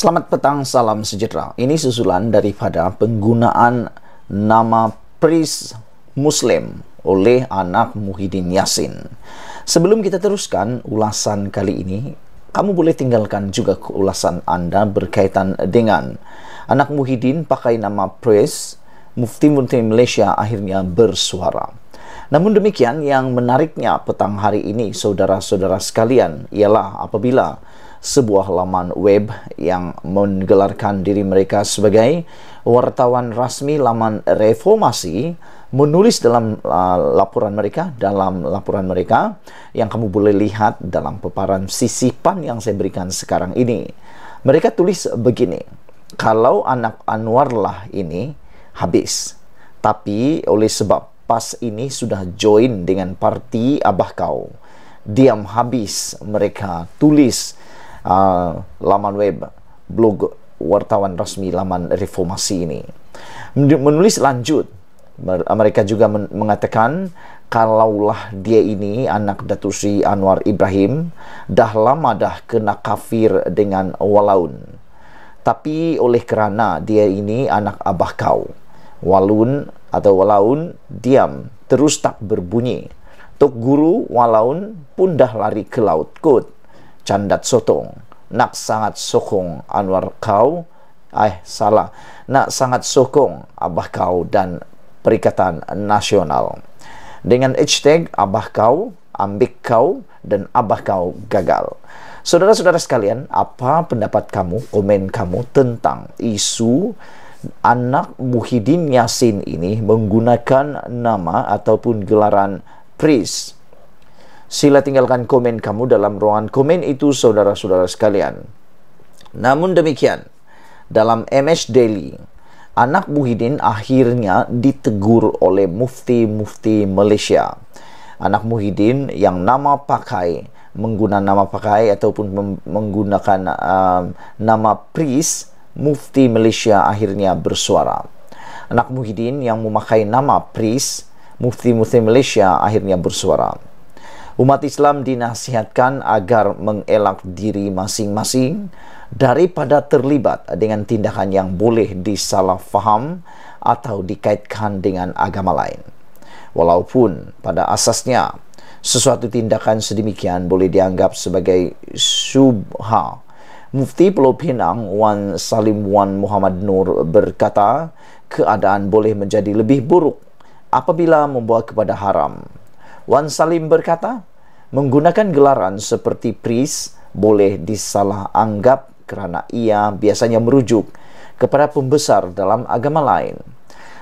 Selamat petang, salam sejahtera. Ini susulan daripada penggunaan nama pris Muslim oleh anak Muhyiddin yassin. Sebelum kita teruskan ulasan kali ini, kamu boleh tinggalkan juga ulasan Anda berkaitan dengan anak Muhyiddin pakai nama pris Mufti-Mufti Malaysia akhirnya bersuara. Namun demikian, yang menariknya petang hari ini, saudara-saudara sekalian, ialah apabila sebuah laman web yang menggelarkan diri mereka sebagai wartawan resmi laman reformasi menulis dalam uh, laporan mereka dalam laporan mereka yang kamu boleh lihat dalam paparan sisipan yang saya berikan sekarang ini mereka tulis begini kalau anak Anwarlah ini habis tapi oleh sebab pas ini sudah join dengan parti abah kau diam habis mereka tulis uh, laman web blog wartawan resmi laman reformasi ini. Menulis lanjut, mereka juga mengatakan kalaulah dia ini anak Datuk Anwar Ibrahim, dah lama dah kena kafir dengan walaun. Tapi oleh kerana dia ini anak abah kau, walun atau walaun diam, terus tak berbunyi. Tok Guru Walaun pun dah lari ke laut kot candat sotong nak sangat sokong Anwar kau eh salah nak sangat sokong abah kau dan perikatan nasional dengan hashtag abah kau ambik kau dan abah kau gagal Saudara-saudara sekalian, apa pendapat kamu, komen kamu tentang isu anak Muhyiddin Yasin ini menggunakan nama ataupun gelaran Pris Sila tinggalkan komen kamu dalam ruangan komen itu saudara-saudara sekalian. Namun demikian, dalam MS Daily, anak Muhyiddin akhirnya ditegur oleh mufti-mufti Malaysia. Anak Muhyiddin yang nama pakai menggunakan nama pakai ataupun menggunakan uh, nama priest mufti Malaysia akhirnya bersuara. Anak Muhyiddin yang memakai nama priest mufti-mufti Malaysia akhirnya bersuara. Umat Islam dinasihatkan agar mengelak diri masing-masing daripada terlibat dengan tindakan yang boleh disalahfaham atau dikaitkan dengan agama lain. Walaupun pada asasnya sesuatu tindakan sedemikian boleh dianggap sebagai subha. Mufti Pulau Pinang Wan Salim Wan Muhammad Nur berkata, keadaan boleh menjadi lebih buruk apabila membawa kepada haram. Wan Salim berkata, Menggunakan gelaran seperti priest boleh disalah anggap karena ia biasanya merujuk kepada pembesar dalam agama lain.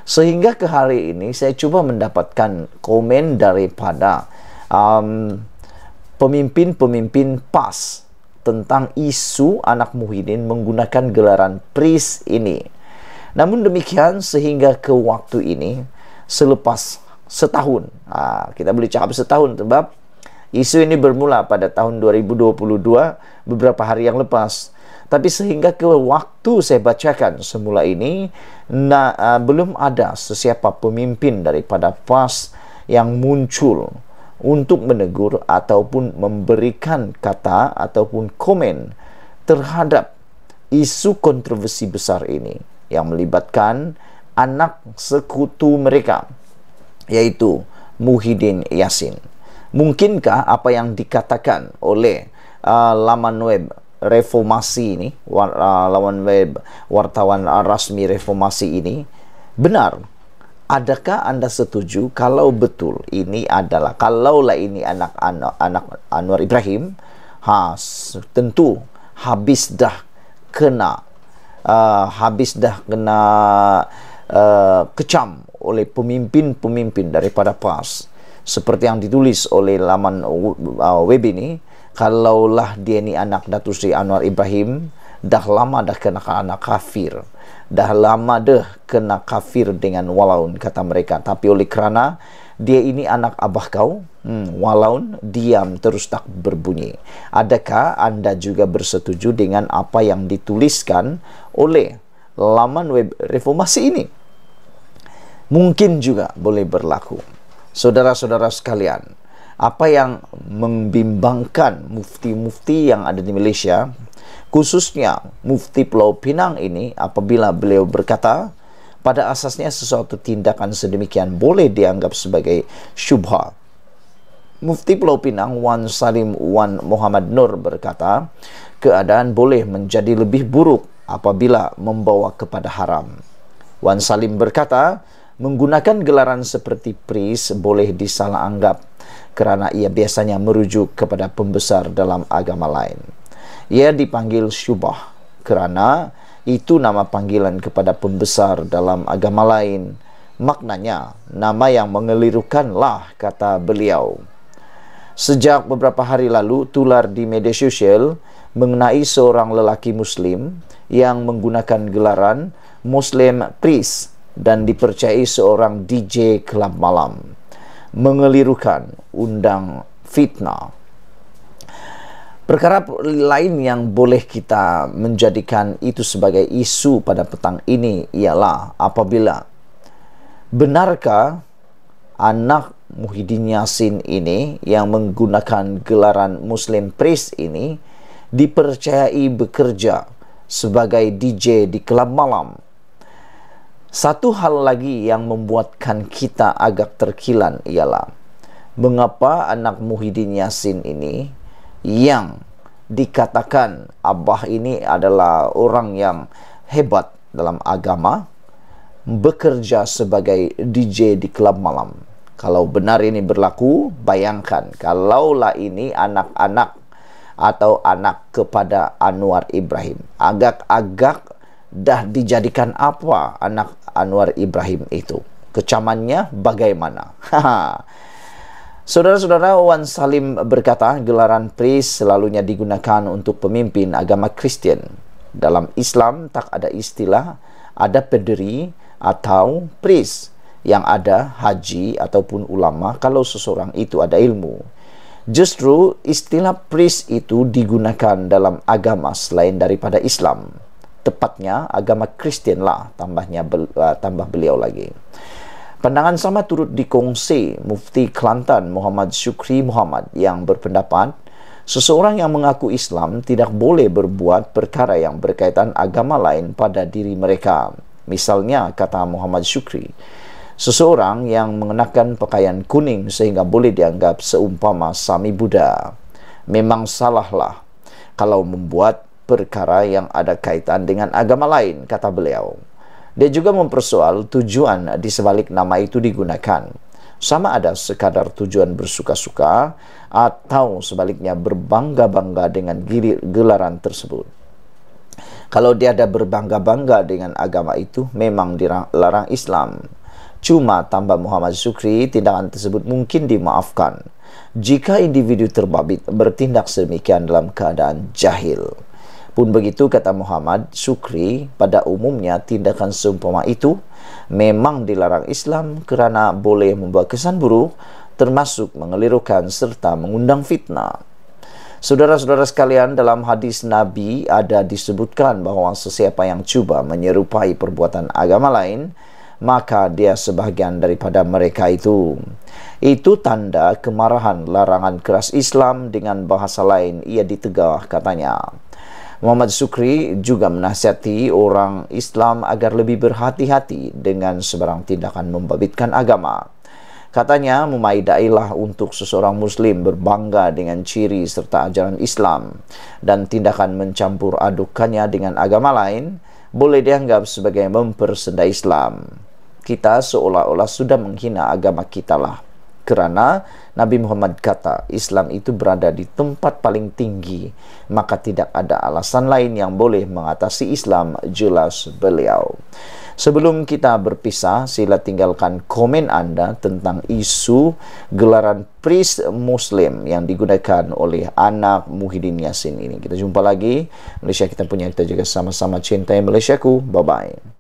Sehingga ke hari ini saya coba mendapatkan komen daripada um, pemimpin-pemimpin PAS tentang isu anak Muhyiddin menggunakan gelaran priest ini. Namun demikian sehingga ke waktu ini selepas setahun, ah, kita boleh cakap setahun sebab Isu ini bermula pada tahun 2022, beberapa hari yang lepas. Tapi sehingga ke waktu saya bacakan semula ini, nah, uh, belum ada sesiapa pemimpin daripada PAS yang muncul untuk menegur ataupun memberikan kata ataupun komen terhadap isu kontroversi besar ini yang melibatkan anak sekutu mereka yaitu Muhyiddin Yassin mungkinkah apa yang dikatakan oleh uh, laman web reformasi ini, war, uh, laman web wartawan rasmi reformasi ini benar? Adakah Anda setuju kalau betul ini adalah kalaulah ini anak anak, anak Anwar Ibrahim, ha tentu habis dah kena uh, habis dah kena uh, kecam oleh pemimpin-pemimpin daripada PAS seperti yang ditulis oleh laman uh, web ini kalaulah dia ini anak Datu Sri Anwar Ibrahim dah lama dah kena anak kafir dah lama dah kena kafir dengan walaun kata mereka tapi oleh kerana dia ini anak abah kau hmm, walaun diam terus tak berbunyi adakah anda juga bersetuju dengan apa yang dituliskan oleh laman web reformasi ini mungkin juga boleh berlaku Saudara-saudara sekalian, apa yang membimbangkan mufti-mufti yang ada di Malaysia, khususnya mufti Pulau Pinang ini apabila beliau berkata, pada asasnya sesuatu tindakan sedemikian boleh dianggap sebagai syubha. Mufti Pulau Pinang Wan Salim Wan Muhammad Nur berkata, keadaan boleh menjadi lebih buruk apabila membawa kepada haram. Wan Salim berkata, menggunakan gelaran seperti priest boleh disalahanggap kerana ia biasanya merujuk kepada pembesar dalam agama lain. Ia dipanggil syubah kerana itu nama panggilan kepada pembesar dalam agama lain. Maknanya, nama yang mengelirukanlah kata beliau. Sejak beberapa hari lalu, tular di media sosial mengenai seorang lelaki muslim yang menggunakan gelaran Muslim Priest dan dipercayai seorang DJ kelab malam mengelirukan undang fitnah perkara lain yang boleh kita menjadikan itu sebagai isu pada petang ini ialah apabila benarkah anak Muhyiddin Yassin ini yang menggunakan gelaran Muslim Priest ini dipercayai bekerja sebagai DJ di kelab malam satu hal lagi yang membuatkan kita agak terkilan ialah mengapa anak Muhyiddin Yassin ini yang dikatakan Abah ini adalah orang yang hebat dalam agama bekerja sebagai DJ di klub malam. Kalau benar ini berlaku, bayangkan kalaulah ini anak-anak atau anak kepada Anwar Ibrahim. Agak-agak dah dijadikan apa anak Anwar Ibrahim itu? Kecamannya bagaimana? Saudara-saudara, Wan Salim berkata, gelaran priest selalunya digunakan untuk pemimpin agama Kristen. Dalam Islam, tak ada istilah, ada pederi atau priest yang ada haji ataupun ulama kalau seseorang itu ada ilmu. Justru istilah priest itu digunakan dalam agama selain daripada Islam. tepatnya agama Kristen lah tambahnya uh, tambah beliau lagi. Pandangan sama turut dikongsi Mufti Kelantan Muhammad Syukri Muhammad yang berpendapat seseorang yang mengaku Islam tidak boleh berbuat perkara yang berkaitan agama lain pada diri mereka. Misalnya kata Muhammad Syukri, seseorang yang mengenakan pakaian kuning sehingga boleh dianggap seumpama sami Buddha. Memang salahlah kalau membuat perkara yang ada kaitan dengan agama lain, kata beliau. Dia juga mempersoal tujuan di sebalik nama itu digunakan. Sama ada sekadar tujuan bersuka-suka atau sebaliknya berbangga-bangga dengan gelaran tersebut. Kalau dia ada berbangga-bangga dengan agama itu memang dilarang Islam. Cuma tambah Muhammad Sukri, tindakan tersebut mungkin dimaafkan jika individu terbabit bertindak semikian dalam keadaan jahil. Pun begitu kata Muhammad Sukri pada umumnya tindakan seumpama itu memang dilarang Islam kerana boleh membuat kesan buruk termasuk mengelirukan serta mengundang fitnah. Saudara-saudara sekalian dalam hadis Nabi ada disebutkan bahawa sesiapa yang cuba menyerupai perbuatan agama lain maka dia sebahagian daripada mereka itu. Itu tanda kemarahan larangan keras Islam dengan bahasa lain ia ditegah katanya. Muhammad Sukri juga menasihati orang Islam agar lebih berhati-hati dengan sebarang tindakan membabitkan agama. Katanya, memaidailah untuk seseorang muslim berbangga dengan ciri serta ajaran Islam dan tindakan mencampur adukannya dengan agama lain boleh dianggap sebagai mempersenda Islam. Kita seolah-olah sudah menghina agama kita lah. kerana Nabi Muhammad kata Islam itu berada di tempat paling tinggi maka tidak ada alasan lain yang boleh mengatasi Islam jelas beliau Sebelum kita berpisah, sila tinggalkan komen anda tentang isu gelaran priest muslim yang digunakan oleh anak Muhyiddin Yassin ini. Kita jumpa lagi. Malaysia kita punya, kita juga sama-sama cintai Malaysia ku. Bye-bye.